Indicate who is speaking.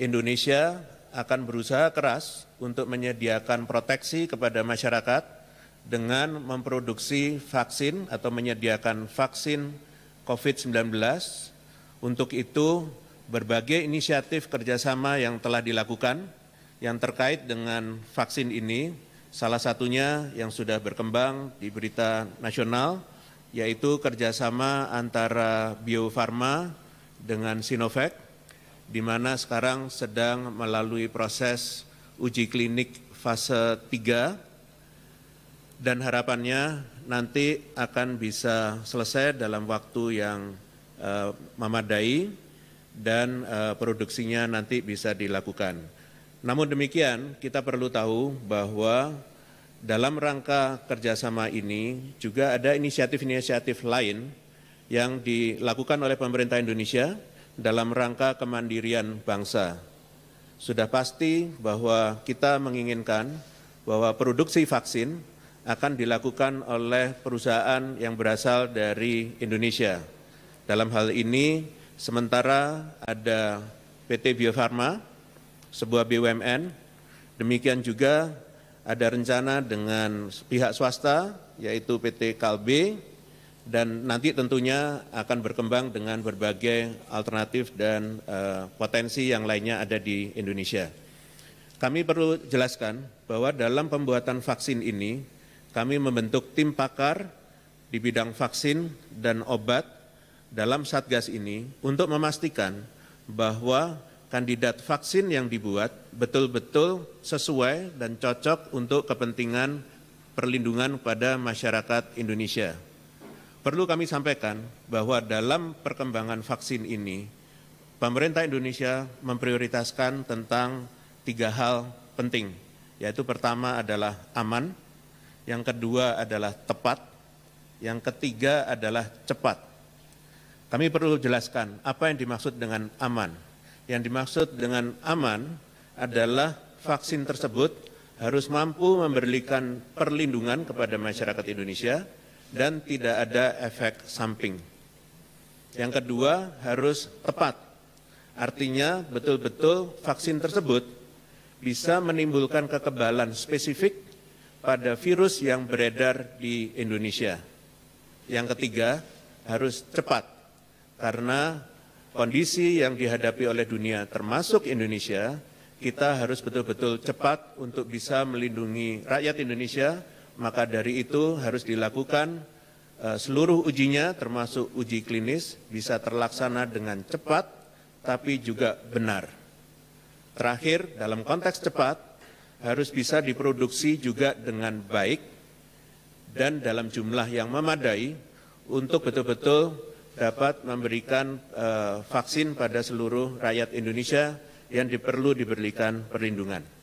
Speaker 1: Indonesia akan berusaha keras untuk menyediakan proteksi kepada masyarakat dengan memproduksi vaksin atau menyediakan vaksin COVID-19. Untuk itu, berbagai inisiatif kerjasama yang telah dilakukan yang terkait dengan vaksin ini, salah satunya yang sudah berkembang di berita nasional, yaitu kerjasama antara Bio Farma dengan Sinovac, di mana sekarang sedang melalui proses uji klinik fase 3 dan harapannya nanti akan bisa selesai dalam waktu yang uh, memadai dan uh, produksinya nanti bisa dilakukan. Namun demikian, kita perlu tahu bahwa dalam rangka kerjasama ini juga ada inisiatif-inisiatif lain yang dilakukan oleh pemerintah Indonesia, dalam rangka kemandirian bangsa. Sudah pasti bahwa kita menginginkan bahwa produksi vaksin akan dilakukan oleh perusahaan yang berasal dari Indonesia. Dalam hal ini, sementara ada PT Bio Farma, sebuah BUMN, demikian juga ada rencana dengan pihak swasta, yaitu PT Kalbe, dan nanti tentunya akan berkembang dengan berbagai alternatif dan uh, potensi yang lainnya ada di Indonesia. Kami perlu jelaskan bahwa dalam pembuatan vaksin ini kami membentuk tim pakar di bidang vaksin dan obat dalam Satgas ini untuk memastikan bahwa kandidat vaksin yang dibuat betul-betul sesuai dan cocok untuk kepentingan perlindungan pada masyarakat Indonesia. Perlu kami sampaikan bahwa dalam perkembangan vaksin ini, pemerintah Indonesia memprioritaskan tentang tiga hal penting, yaitu pertama adalah aman, yang kedua adalah tepat, yang ketiga adalah cepat. Kami perlu jelaskan apa yang dimaksud dengan aman. Yang dimaksud dengan aman adalah vaksin tersebut harus mampu memberikan perlindungan kepada masyarakat Indonesia, dan tidak ada efek samping. Yang kedua, harus tepat. Artinya betul-betul vaksin tersebut bisa menimbulkan kekebalan spesifik pada virus yang beredar di Indonesia. Yang ketiga, harus cepat karena kondisi yang dihadapi oleh dunia termasuk Indonesia, kita harus betul-betul cepat untuk bisa melindungi rakyat Indonesia maka dari itu harus dilakukan eh, seluruh ujinya termasuk uji klinis bisa terlaksana dengan cepat tapi juga benar. Terakhir, dalam konteks cepat harus bisa diproduksi juga dengan baik dan dalam jumlah yang memadai untuk betul-betul dapat memberikan eh, vaksin pada seluruh rakyat Indonesia yang perlu diberikan perlindungan.